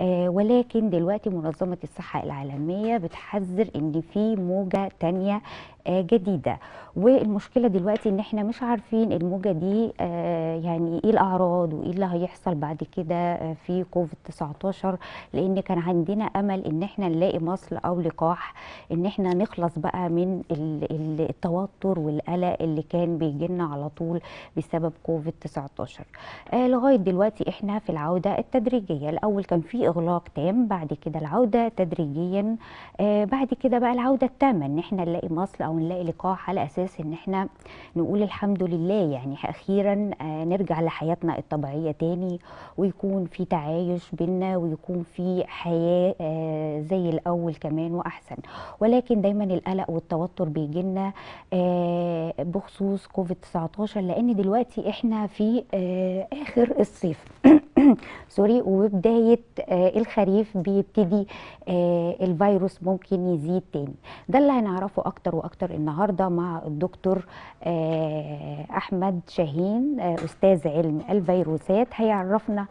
آه، ولكن دلوقتي منظمه الصحه العالميه بتحذر ان في موجه تانية آه، جديده والمشكله دلوقتي ان احنا مش عارفين الموجه دي آه، يعني ايه الاعراض وايه اللي هيحصل بعد كده آه، في كوفيد 19 لان كان عندنا امل ان احنا نلاقي مصل او لقاح ان احنا نخلص بقى من التوتر والقلق اللي كان بيجي لنا على طول بسبب كوفيد 19 لغايه دلوقتي احنا في العوده التدريجيه الاول كان في اغلاق تام بعد كده العوده تدريجيا بعد كده بقى العوده التامه ان احنا نلاقي مصل او او نلاقي لقاح على اساس ان احنا نقول الحمد لله يعني اخيرا آه، نرجع لحياتنا الطبيعيه تاني ويكون في تعايش بينا ويكون في حياه آه، زي الاول كمان واحسن ولكن دايما القلق والتوتر بيجي لنا آه، بخصوص كوفيد 19 لان دلوقتي احنا في اخر الصيف سوري وبدايه آه، الخريف بيبتدي آه، الفيروس ممكن يزيد تاني ده اللي هنعرفه اكتر واكتر النهارده مع الدكتور آه، احمد شاهين استاذ علم الفيروسات هيعرفنا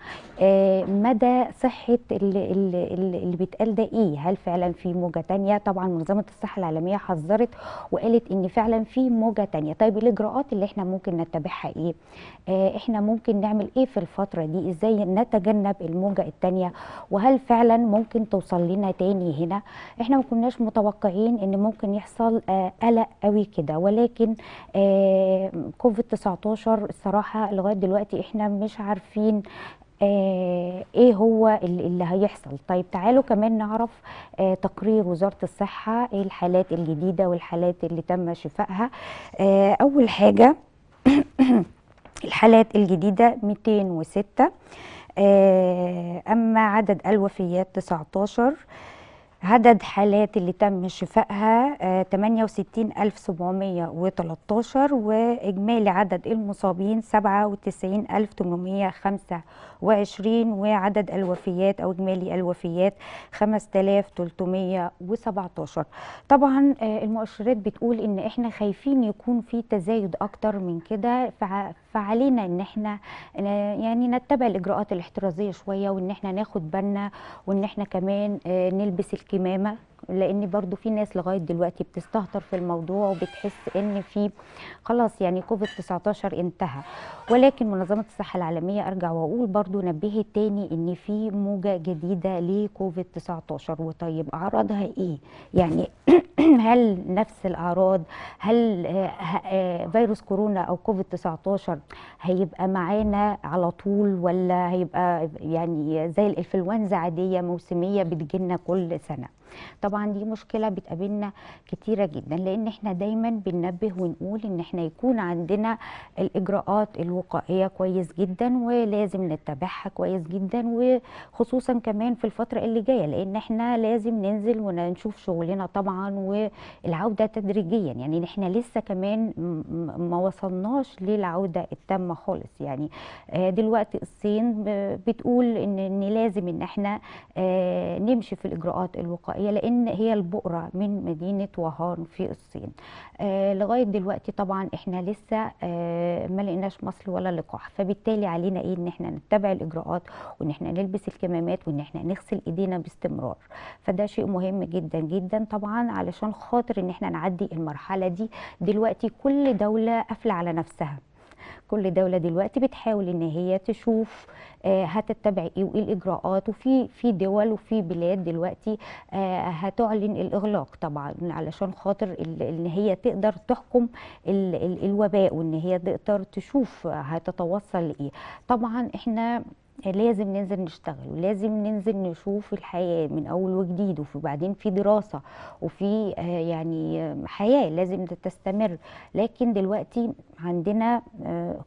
مدى صحه اللي, اللي بيتقال ده ايه هل فعلا في موجه تانية طبعا منظمه الصحه العالميه حذرت وقالت ان فعلا في موجه تانية طيب الاجراءات اللي احنا ممكن نتبعها ايه احنا ممكن نعمل ايه في الفتره دي ازاي نتجنب الموجة الثانية وهل فعلا ممكن توصل لنا تاني هنا احنا ما كناش متوقعين ان ممكن يحصل آه، قلق قوي كده ولكن آه، كوفيد 19 الصراحة لغاية دلوقتي احنا مش عارفين آه، ايه هو اللي هيحصل طيب تعالوا كمان نعرف تقرير وزارة الصحة ايه الحالات الجديدة والحالات اللي تم شفائها اول حاجة الحالات الجديدة 206 آه، أما عدد الوفيات 19 عدد حالات اللي تم شفائها 68713 آه، واجمالي عدد المصابين 97825 وعدد الوفيات او اجمالي الوفيات 5317 طبعا آه، المؤشرات بتقول ان احنا خايفين يكون في تزايد اكتر من كده فعلينا ان احنا يعني نتبع الاجراءات الاحترازيه شويه وان احنا ناخد بالنا وان احنا كمان آه، نلبس الكلام Quimema لان برضو في ناس لغايه دلوقتي بتستهتر في الموضوع وبتحس ان في خلاص يعني كوفيد 19 انتهى ولكن منظمه الصحه العالميه ارجع واقول برضو نبهت تاني ان في موجه جديده لكوفيد 19 وطيب اعراضها ايه يعني هل نفس الاعراض هل فيروس كورونا او كوفيد 19 هيبقى معانا على طول ولا هيبقى يعني زي الانفلونزا عاديه موسميه بتجينا كل سنه طبعا طبعا دي مشكله بتقابلنا كتيره جدا لان احنا دايما بننبه ونقول ان احنا يكون عندنا الاجراءات الوقائيه كويس جدا ولازم نتبعها كويس جدا وخصوصا كمان في الفتره اللي جايه لان احنا لازم ننزل ونشوف شغلنا طبعا والعوده تدريجيا يعني احنا لسه كمان ما وصلناش للعوده التامه خالص يعني دلوقتي الصين بتقول ان لازم ان احنا آه، نمشي في الاجراءات الوقائيه لان هي البؤره من مدينه وهان في الصين آه لغايه دلوقتي طبعا احنا لسه آه ما لقيناش مصل ولا لقاح فبالتالي علينا ايه ان احنا نتبع الاجراءات وان احنا نلبس الكمامات وان احنا نغسل ايدينا باستمرار فده شيء مهم جدا جدا طبعا علشان خاطر ان احنا نعدي المرحله دي دلوقتي كل دوله قافله على نفسها كل دوله دلوقتي بتحاول ان هي تشوف آه، هتتبع ايه وايه الاجراءات وفي في دول وفي بلاد دلوقتي آه، هتعلن الاغلاق طبعا علشان خاطر ان هي تقدر تحكم الوباء وان هي تقدر تشوف هتتوصل لايه طبعا احنا لازم ننزل نشتغل ولازم ننزل نشوف الحياة من أول وجديد وبعدين في دراسة وفي آه، يعني آه، حياة لازم تستمر لكن دلوقتي عندنا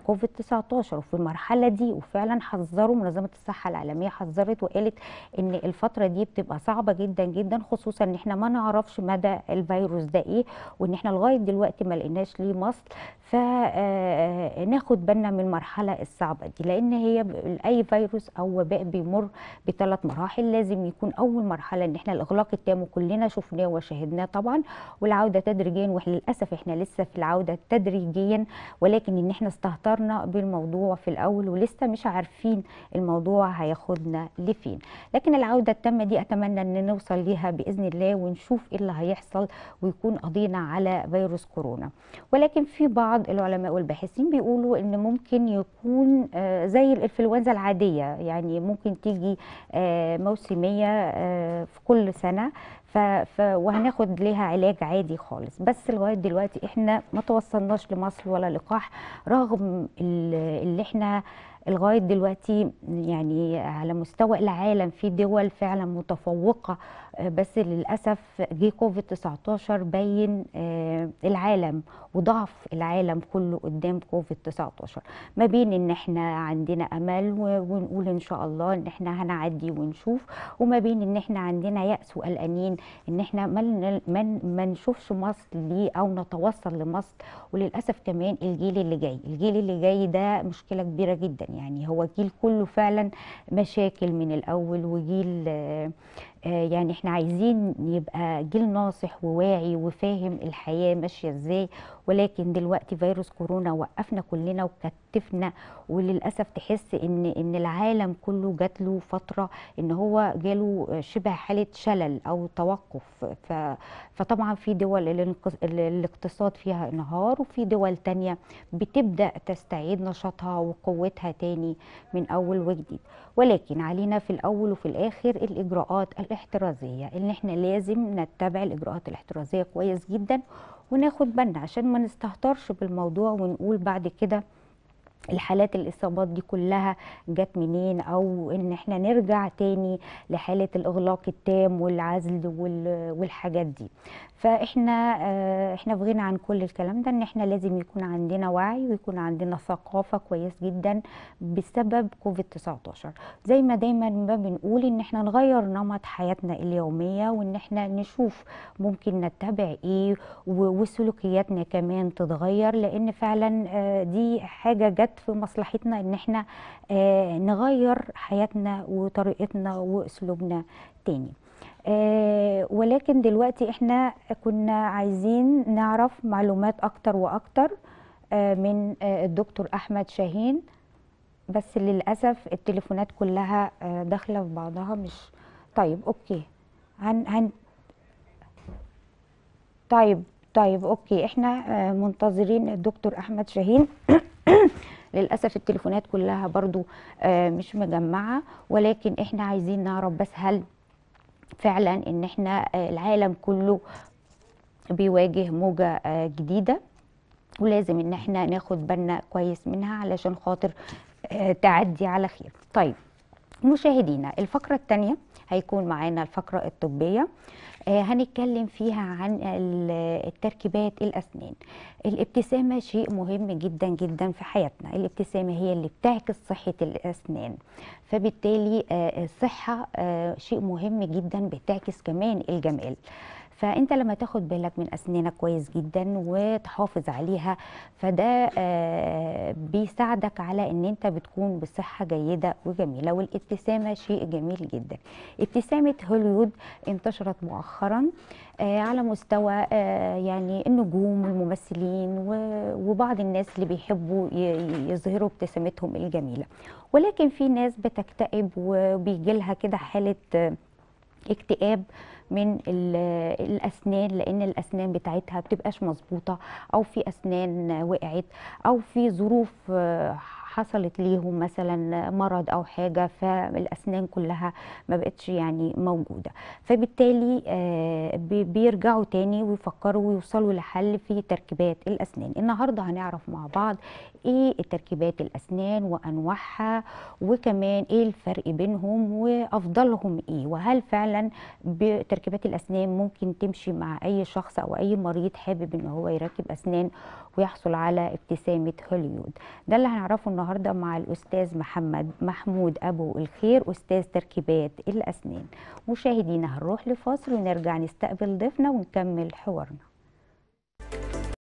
كوفيد آه، 19 وفي المرحلة دي وفعلا حذروا منظمة الصحة العالمية حذرت وقالت إن الفترة دي بتبقى صعبة جدا جدا خصوصا إن إحنا ما نعرفش مدى الفيروس ده إيه وإن إحنا لغاية دلوقتي ما لقيناش ليه مصل فناخد بالنا من المرحلة الصعبة دي لأن هي أي فيروس فيروس او وباء بيمر بثلاث مراحل لازم يكون اول مرحله ان احنا الاغلاق التام وكلنا شفناه وشاهدناه طبعا والعوده تدريجيا وللاسف احنا لسه في العوده تدريجيا ولكن ان احنا استهترنا بالموضوع في الاول ولسه مش عارفين الموضوع هياخدنا لفين لكن العوده التامه دي اتمنى ان نوصل ليها باذن الله ونشوف ايه اللي هيحصل ويكون قضينا على فيروس كورونا ولكن في بعض العلماء والباحثين بيقولوا ان ممكن يكون آه، زي الانفلونزا العاديه عادية يعني ممكن تيجي آه، موسمية آه، في كل سنة ف... وهناخد لها علاج عادي خالص بس لغايه دلوقتي احنا ما توصلناش لمصل ولا لقاح رغم اللي احنا لغايه دلوقتي يعني على مستوى العالم في دول فعلا متفوقه آه، بس للاسف جه كوفيد 19 بين آه، العالم وضعف العالم كله قدام كوفيد 19 ما بين ان احنا عندنا امل ونقول ان شاء الله ان احنا هنعدي ونشوف وما بين ان احنا عندنا ياس وقلقانين ان احنا ما نشوفش مصر ليه او نتوصل لمصر وللاسف كمان الجيل اللي جاي الجيل اللي جاي ده مشكله كبيره جدا يعني. يعني هو جيل كله فعلا مشاكل من الاول وجيل آه، آه، يعني احنا عايزين يبقى جيل ناصح وواعي وفاهم الحياه ماشيه ازاي ولكن دلوقتي فيروس كورونا وقفنا كلنا وكتفنا وللاسف تحس ان ان العالم كله جات له فتره ان هو جاله شبه حاله شلل او توقف فطبعا في دول الاقتصاد فيها انهار وفي دول تانية بتبدا تستعيد نشاطها وقوتها تاني من اول وجديد ولكن علينا في الاول وفي الاخر الاجراءات الاحترازيه ان احنا لازم نتبع الاجراءات الاحترازيه كويس جدا وناخد بالنا عشان ما نستهترش بالموضوع ونقول بعد كده الحالات الاصابات دي كلها جت منين او ان احنا نرجع تاني لحاله الاغلاق التام والعزل والحاجات دي فاحنا آه، احنا في غنى عن كل الكلام ده ان احنا لازم يكون عندنا وعي ويكون عندنا ثقافه كويس جدا بسبب كوفيد 19 زي ما دايما ما بنقول ان احنا نغير نمط حياتنا اليوميه وان احنا نشوف ممكن نتبع ايه وسلوكياتنا كمان تتغير لان فعلا آه، دي حاجه جت في مصلحتنا ان احنا آه، نغير حياتنا وطريقتنا واسلوبنا تاني آه ولكن دلوقتي احنا كنا عايزين نعرف معلومات اكتر واكتر آه من آه الدكتور احمد شاهين بس للاسف التليفونات كلها آه، داخله في بعضها مش طيب اوكي هن هن طيب طيب اوكي احنا آه، منتظرين الدكتور احمد شاهين للاسف التليفونات كلها برضو آه، مش مجمعه ولكن احنا عايزين نعرف بس هل فعلا ان احنا آه، العالم كله بيواجه موجه آه، جديده ولازم ان احنا ناخد بالنا كويس منها علشان خاطر تعدي على خير طيب مشاهدينا الفقره الثانيه هيكون معانا الفقره الطبيه آه، هنتكلم فيها عن التركيبات الأسنان الابتسامة شيء مهم جدا جدا في حياتنا الابتسامة هي اللي بتعكس صحة الأسنان فبالتالي آه، الصحة آه، شيء مهم جدا بتعكس كمان الجمال فانت لما تاخد بالك من اسنانك كويس جدا وتحافظ عليها فده آه، بيساعدك على ان انت بتكون بصحه جيده وجميله والابتسامه شيء جميل جدا ابتسامه هوليوود انتشرت مؤخرا آه، على مستوى آه، يعني النجوم والممثلين وبعض الناس اللي بيحبوا يظهروا ابتسامتهم الجميله ولكن في ناس بتكتئب وبيجي لها كده حاله اكتئاب من الاسنان لان الاسنان بتاعتها بتبقاش مظبوطه او في اسنان وقعت او في ظروف آه، حصلت ليهم مثلا مرض او حاجه فالاسنان كلها ما بقتش يعني موجوده فبالتالي آه، بيرجعوا تاني ويفكروا ويوصلوا لحل في تركيبات الاسنان النهارده هنعرف مع بعض ايه تركيبات الاسنان وانواعها وكمان ايه الفرق بينهم وافضلهم ايه وهل فعلا تركيبات الاسنان ممكن تمشي مع اي شخص او اي مريض حابب ان هو يركب اسنان ويحصل على ابتسامه هوليود ده اللي هنعرفه النهارده النهارده مع الاستاذ محمد محمود ابو الخير استاذ تركيبات الاسنان مشاهدينا هنروح لفاصل ونرجع نستقبل ضيفنا ونكمل حوارنا